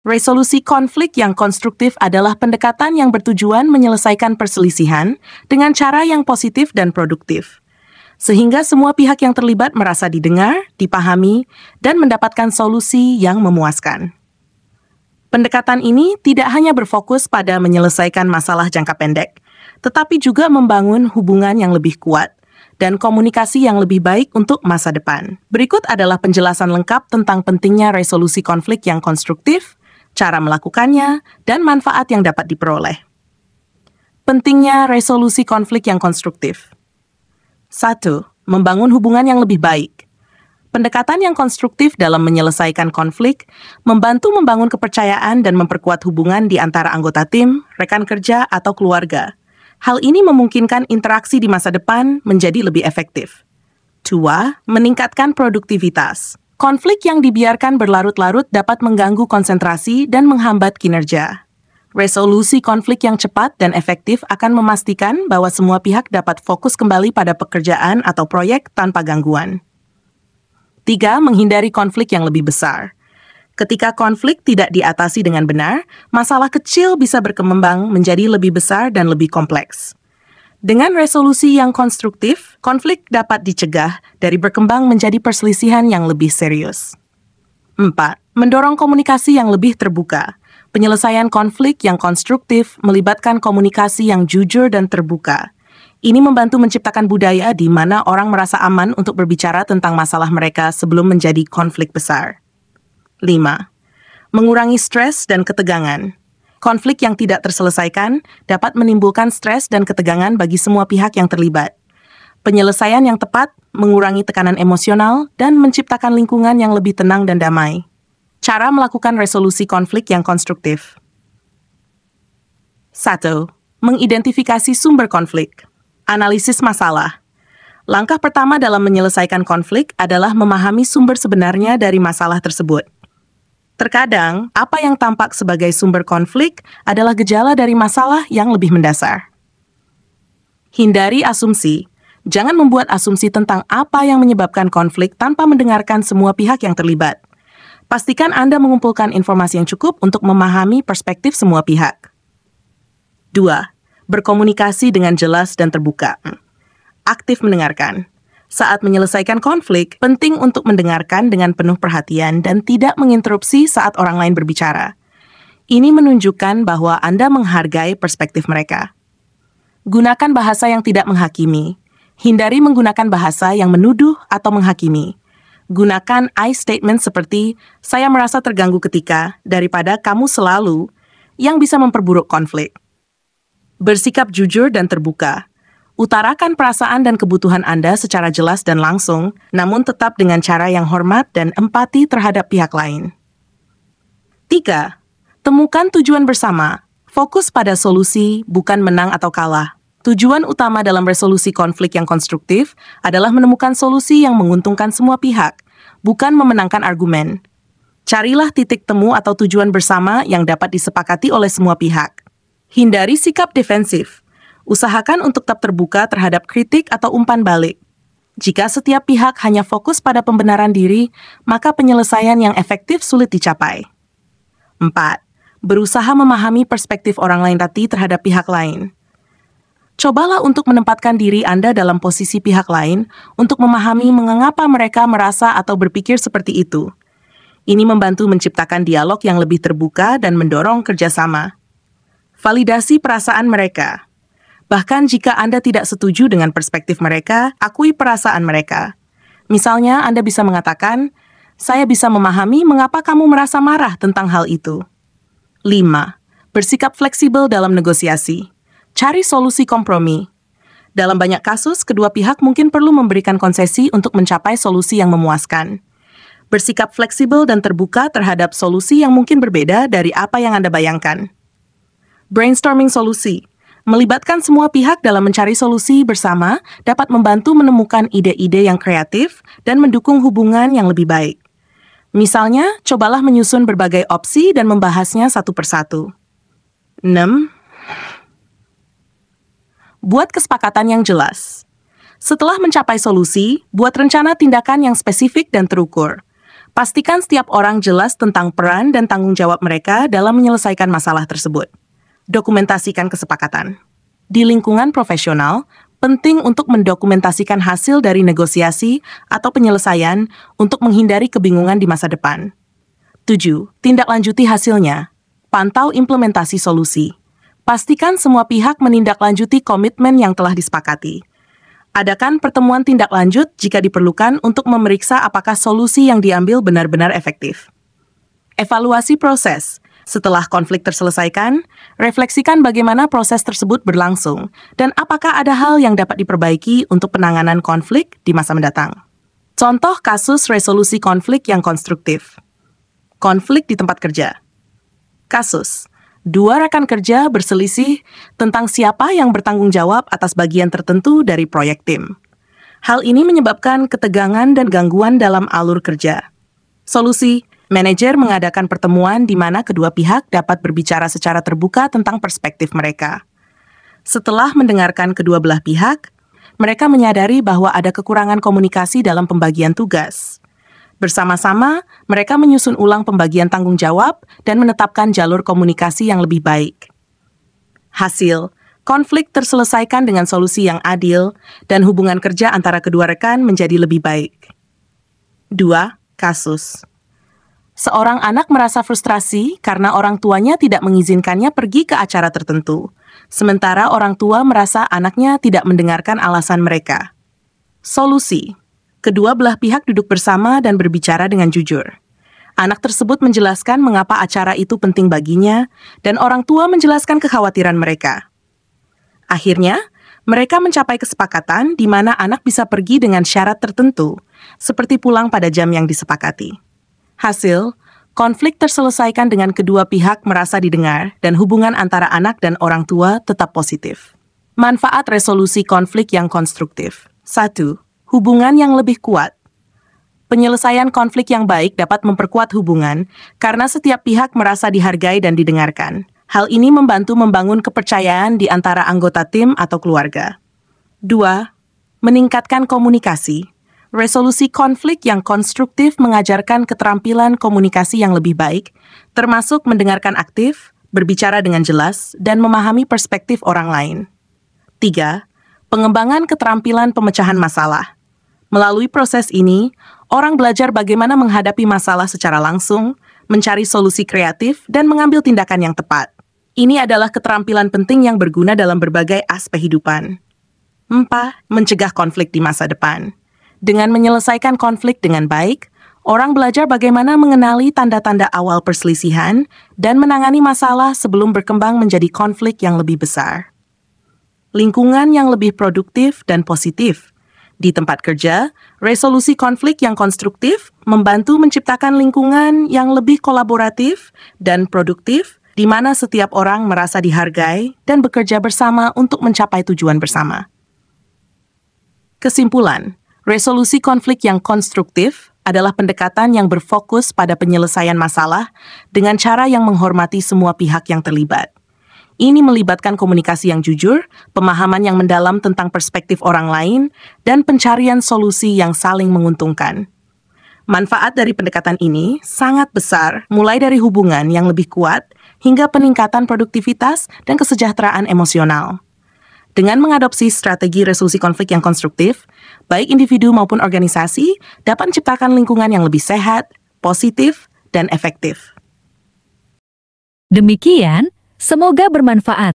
Resolusi konflik yang konstruktif adalah pendekatan yang bertujuan menyelesaikan perselisihan dengan cara yang positif dan produktif, sehingga semua pihak yang terlibat merasa didengar, dipahami, dan mendapatkan solusi yang memuaskan. Pendekatan ini tidak hanya berfokus pada menyelesaikan masalah jangka pendek, tetapi juga membangun hubungan yang lebih kuat dan komunikasi yang lebih baik untuk masa depan. Berikut adalah penjelasan lengkap tentang pentingnya resolusi konflik yang konstruktif cara melakukannya, dan manfaat yang dapat diperoleh. Pentingnya resolusi konflik yang konstruktif. 1. Membangun hubungan yang lebih baik. Pendekatan yang konstruktif dalam menyelesaikan konflik membantu membangun kepercayaan dan memperkuat hubungan di antara anggota tim, rekan kerja, atau keluarga. Hal ini memungkinkan interaksi di masa depan menjadi lebih efektif. Dua, meningkatkan produktivitas. Konflik yang dibiarkan berlarut-larut dapat mengganggu konsentrasi dan menghambat kinerja. Resolusi konflik yang cepat dan efektif akan memastikan bahwa semua pihak dapat fokus kembali pada pekerjaan atau proyek tanpa gangguan. Tiga, Menghindari konflik yang lebih besar. Ketika konflik tidak diatasi dengan benar, masalah kecil bisa berkembang menjadi lebih besar dan lebih kompleks. Dengan resolusi yang konstruktif, konflik dapat dicegah dari berkembang menjadi perselisihan yang lebih serius. 4. Mendorong komunikasi yang lebih terbuka. Penyelesaian konflik yang konstruktif melibatkan komunikasi yang jujur dan terbuka. Ini membantu menciptakan budaya di mana orang merasa aman untuk berbicara tentang masalah mereka sebelum menjadi konflik besar. 5. Mengurangi stres dan ketegangan. Konflik yang tidak terselesaikan dapat menimbulkan stres dan ketegangan bagi semua pihak yang terlibat. Penyelesaian yang tepat mengurangi tekanan emosional dan menciptakan lingkungan yang lebih tenang dan damai. Cara melakukan resolusi konflik yang konstruktif. 1. Mengidentifikasi sumber konflik. Analisis masalah. Langkah pertama dalam menyelesaikan konflik adalah memahami sumber sebenarnya dari masalah tersebut. Terkadang, apa yang tampak sebagai sumber konflik adalah gejala dari masalah yang lebih mendasar. Hindari asumsi. Jangan membuat asumsi tentang apa yang menyebabkan konflik tanpa mendengarkan semua pihak yang terlibat. Pastikan Anda mengumpulkan informasi yang cukup untuk memahami perspektif semua pihak. 2. Berkomunikasi dengan jelas dan terbuka. Aktif mendengarkan. Saat menyelesaikan konflik, penting untuk mendengarkan dengan penuh perhatian dan tidak menginterupsi saat orang lain berbicara. Ini menunjukkan bahwa Anda menghargai perspektif mereka. Gunakan bahasa yang tidak menghakimi. Hindari menggunakan bahasa yang menuduh atau menghakimi. Gunakan I statement seperti "saya merasa terganggu ketika" daripada "kamu selalu" yang bisa memperburuk konflik. Bersikap jujur dan terbuka Utarakan perasaan dan kebutuhan Anda secara jelas dan langsung, namun tetap dengan cara yang hormat dan empati terhadap pihak lain. 3. Temukan tujuan bersama. Fokus pada solusi, bukan menang atau kalah. Tujuan utama dalam resolusi konflik yang konstruktif adalah menemukan solusi yang menguntungkan semua pihak, bukan memenangkan argumen. Carilah titik temu atau tujuan bersama yang dapat disepakati oleh semua pihak. Hindari sikap defensif usahakan untuk tetap terbuka terhadap kritik atau umpan balik. Jika setiap pihak hanya fokus pada pembenaran diri, maka penyelesaian yang efektif sulit dicapai. 4. Berusaha memahami perspektif orang lain tadi terhadap pihak lain. Cobalah untuk menempatkan diri Anda dalam posisi pihak lain untuk memahami mengapa mereka merasa atau berpikir seperti itu. Ini membantu menciptakan dialog yang lebih terbuka dan mendorong kerjasama. Validasi perasaan mereka. Bahkan jika Anda tidak setuju dengan perspektif mereka, akui perasaan mereka. Misalnya, Anda bisa mengatakan, saya bisa memahami mengapa kamu merasa marah tentang hal itu. 5. Bersikap fleksibel dalam negosiasi. Cari solusi kompromi. Dalam banyak kasus, kedua pihak mungkin perlu memberikan konsesi untuk mencapai solusi yang memuaskan. Bersikap fleksibel dan terbuka terhadap solusi yang mungkin berbeda dari apa yang Anda bayangkan. Brainstorming solusi. Melibatkan semua pihak dalam mencari solusi bersama dapat membantu menemukan ide-ide yang kreatif dan mendukung hubungan yang lebih baik. Misalnya, cobalah menyusun berbagai opsi dan membahasnya satu persatu. 6. Buat kesepakatan yang jelas. Setelah mencapai solusi, buat rencana tindakan yang spesifik dan terukur. Pastikan setiap orang jelas tentang peran dan tanggung jawab mereka dalam menyelesaikan masalah tersebut. Dokumentasikan kesepakatan. Di lingkungan profesional, penting untuk mendokumentasikan hasil dari negosiasi atau penyelesaian untuk menghindari kebingungan di masa depan. 7. Tindak lanjuti hasilnya. Pantau implementasi solusi. Pastikan semua pihak menindaklanjuti komitmen yang telah disepakati. Adakan pertemuan tindak lanjut jika diperlukan untuk memeriksa apakah solusi yang diambil benar-benar efektif. Evaluasi proses. Setelah konflik terselesaikan, refleksikan bagaimana proses tersebut berlangsung dan apakah ada hal yang dapat diperbaiki untuk penanganan konflik di masa mendatang. Contoh kasus resolusi konflik yang konstruktif. Konflik di tempat kerja. Kasus. Dua rekan kerja berselisih tentang siapa yang bertanggung jawab atas bagian tertentu dari proyek tim. Hal ini menyebabkan ketegangan dan gangguan dalam alur kerja. Solusi, Manajer mengadakan pertemuan di mana kedua pihak dapat berbicara secara terbuka tentang perspektif mereka. Setelah mendengarkan kedua belah pihak, mereka menyadari bahwa ada kekurangan komunikasi dalam pembagian tugas. Bersama-sama, mereka menyusun ulang pembagian tanggung jawab dan menetapkan jalur komunikasi yang lebih baik. Hasil, konflik terselesaikan dengan solusi yang adil dan hubungan kerja antara kedua rekan menjadi lebih baik. 2. Kasus seorang anak merasa frustrasi karena orang tuanya tidak mengizinkannya pergi ke acara tertentu, sementara orang tua merasa anaknya tidak mendengarkan alasan mereka. Solusi Kedua belah pihak duduk bersama dan berbicara dengan jujur. Anak tersebut menjelaskan mengapa acara itu penting baginya, dan orang tua menjelaskan kekhawatiran mereka. Akhirnya, mereka mencapai kesepakatan di mana anak bisa pergi dengan syarat tertentu, seperti pulang pada jam yang disepakati. Hasil, konflik terselesaikan dengan kedua pihak merasa didengar dan hubungan antara anak dan orang tua tetap positif. Manfaat resolusi konflik yang konstruktif. 1. Hubungan yang lebih kuat. Penyelesaian konflik yang baik dapat memperkuat hubungan karena setiap pihak merasa dihargai dan didengarkan. Hal ini membantu membangun kepercayaan di antara anggota tim atau keluarga. 2. Meningkatkan komunikasi resolusi konflik yang konstruktif mengajarkan keterampilan komunikasi yang lebih baik, termasuk mendengarkan aktif, berbicara dengan jelas, dan memahami perspektif orang lain. 3. Pengembangan keterampilan pemecahan masalah. Melalui proses ini, orang belajar bagaimana menghadapi masalah secara langsung, mencari solusi kreatif, dan mengambil tindakan yang tepat. Ini adalah keterampilan penting yang berguna dalam berbagai aspek kehidupan. 4. Mencegah konflik di masa depan. Dengan menyelesaikan konflik dengan baik, orang belajar bagaimana mengenali tanda-tanda awal perselisihan dan menangani masalah sebelum berkembang menjadi konflik yang lebih besar. Lingkungan yang lebih produktif dan positif. Di tempat kerja, resolusi konflik yang konstruktif membantu menciptakan lingkungan yang lebih kolaboratif dan produktif di mana setiap orang merasa dihargai dan bekerja bersama untuk mencapai tujuan bersama. Kesimpulan, Resolusi konflik yang konstruktif adalah pendekatan yang berfokus pada penyelesaian masalah dengan cara yang menghormati semua pihak yang terlibat. Ini melibatkan komunikasi yang jujur, pemahaman yang mendalam tentang perspektif orang lain, dan pencarian solusi yang saling menguntungkan. Manfaat dari pendekatan ini sangat besar, mulai dari hubungan yang lebih kuat hingga peningkatan produktivitas dan kesejahteraan emosional. Dengan mengadopsi strategi resolusi konflik yang konstruktif, baik individu maupun organisasi dapat menciptakan lingkungan yang lebih sehat, positif, dan efektif. Demikian, semoga bermanfaat.